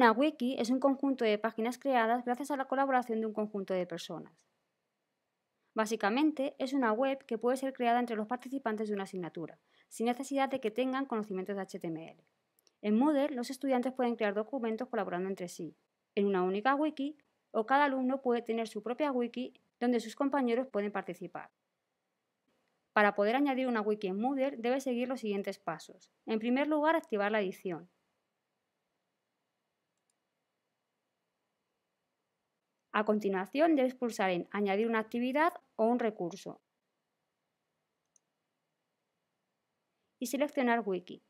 Una wiki es un conjunto de páginas creadas gracias a la colaboración de un conjunto de personas. Básicamente, es una web que puede ser creada entre los participantes de una asignatura, sin necesidad de que tengan conocimientos de HTML. En Moodle, los estudiantes pueden crear documentos colaborando entre sí, en una única wiki, o cada alumno puede tener su propia wiki donde sus compañeros pueden participar. Para poder añadir una wiki en Moodle, debe seguir los siguientes pasos. En primer lugar, activar la edición. A continuación debes pulsar en Añadir una actividad o un recurso y seleccionar Wiki.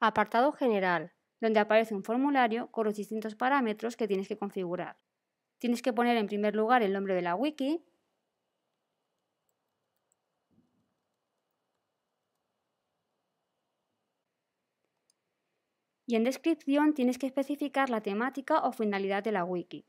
Apartado General, donde aparece un formulario con los distintos parámetros que tienes que configurar. Tienes que poner en primer lugar el nombre de la wiki, y en descripción tienes que especificar la temática o finalidad de la wiki.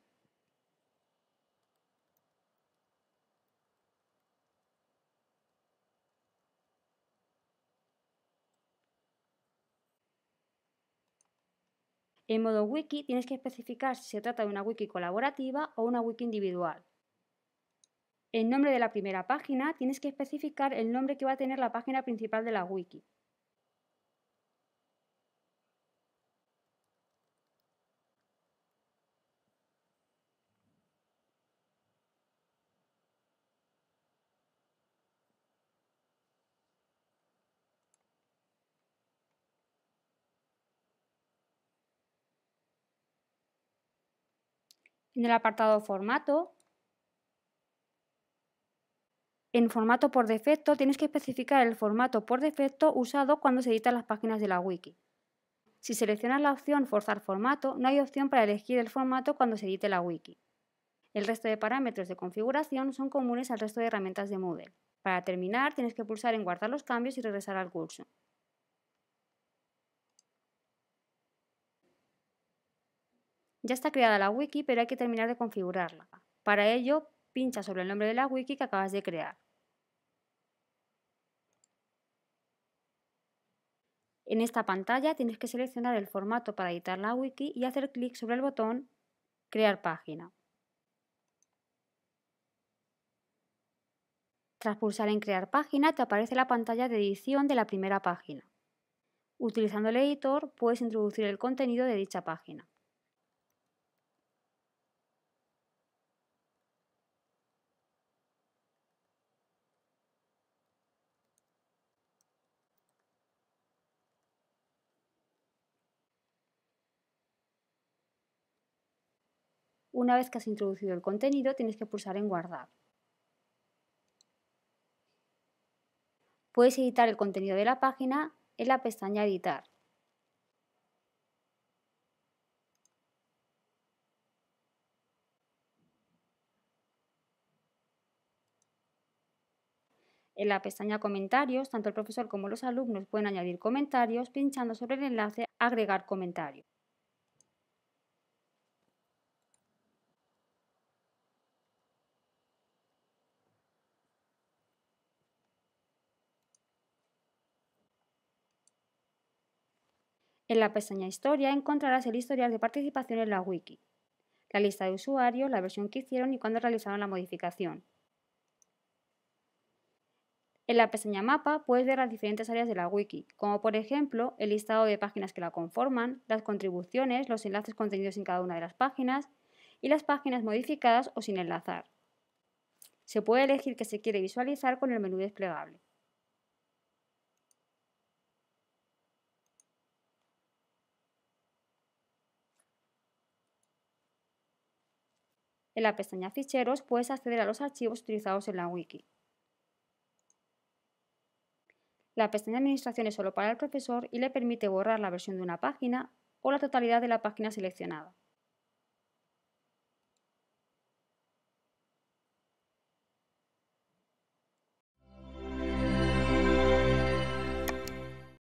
En modo wiki tienes que especificar si se trata de una wiki colaborativa o una wiki individual. En nombre de la primera página tienes que especificar el nombre que va a tener la página principal de la wiki. en el apartado formato, en formato por defecto tienes que especificar el formato por defecto usado cuando se editan las páginas de la wiki. Si seleccionas la opción Forzar formato, no hay opción para elegir el formato cuando se edite la wiki. El resto de parámetros de configuración son comunes al resto de herramientas de Moodle. Para terminar, tienes que pulsar en Guardar los cambios y regresar al curso. Ya está creada la wiki, pero hay que terminar de configurarla. Para ello, pincha sobre el nombre de la wiki que acabas de crear. En esta pantalla tienes que seleccionar el formato para editar la wiki y hacer clic sobre el botón Crear página. Tras pulsar en Crear página te aparece la pantalla de edición de la primera página. Utilizando el editor puedes introducir el contenido de dicha página. Una vez que has introducido el contenido, tienes que pulsar en guardar. Puedes editar el contenido de la página en la pestaña Editar. En la pestaña Comentarios, tanto el profesor como los alumnos pueden añadir comentarios pinchando sobre el enlace Agregar comentario. En la pestaña Historia encontrarás el historial de participación en la wiki, la lista de usuarios, la versión que hicieron y cuándo realizaron la modificación. En la pestaña Mapa puedes ver las diferentes áreas de la wiki, como por ejemplo el listado de páginas que la conforman, las contribuciones, los enlaces contenidos en cada una de las páginas y las páginas modificadas o sin enlazar. Se puede elegir qué se quiere visualizar con el menú desplegable. En la pestaña Ficheros puedes acceder a los archivos utilizados en la wiki. La pestaña Administración es solo para el profesor y le permite borrar la versión de una página o la totalidad de la página seleccionada.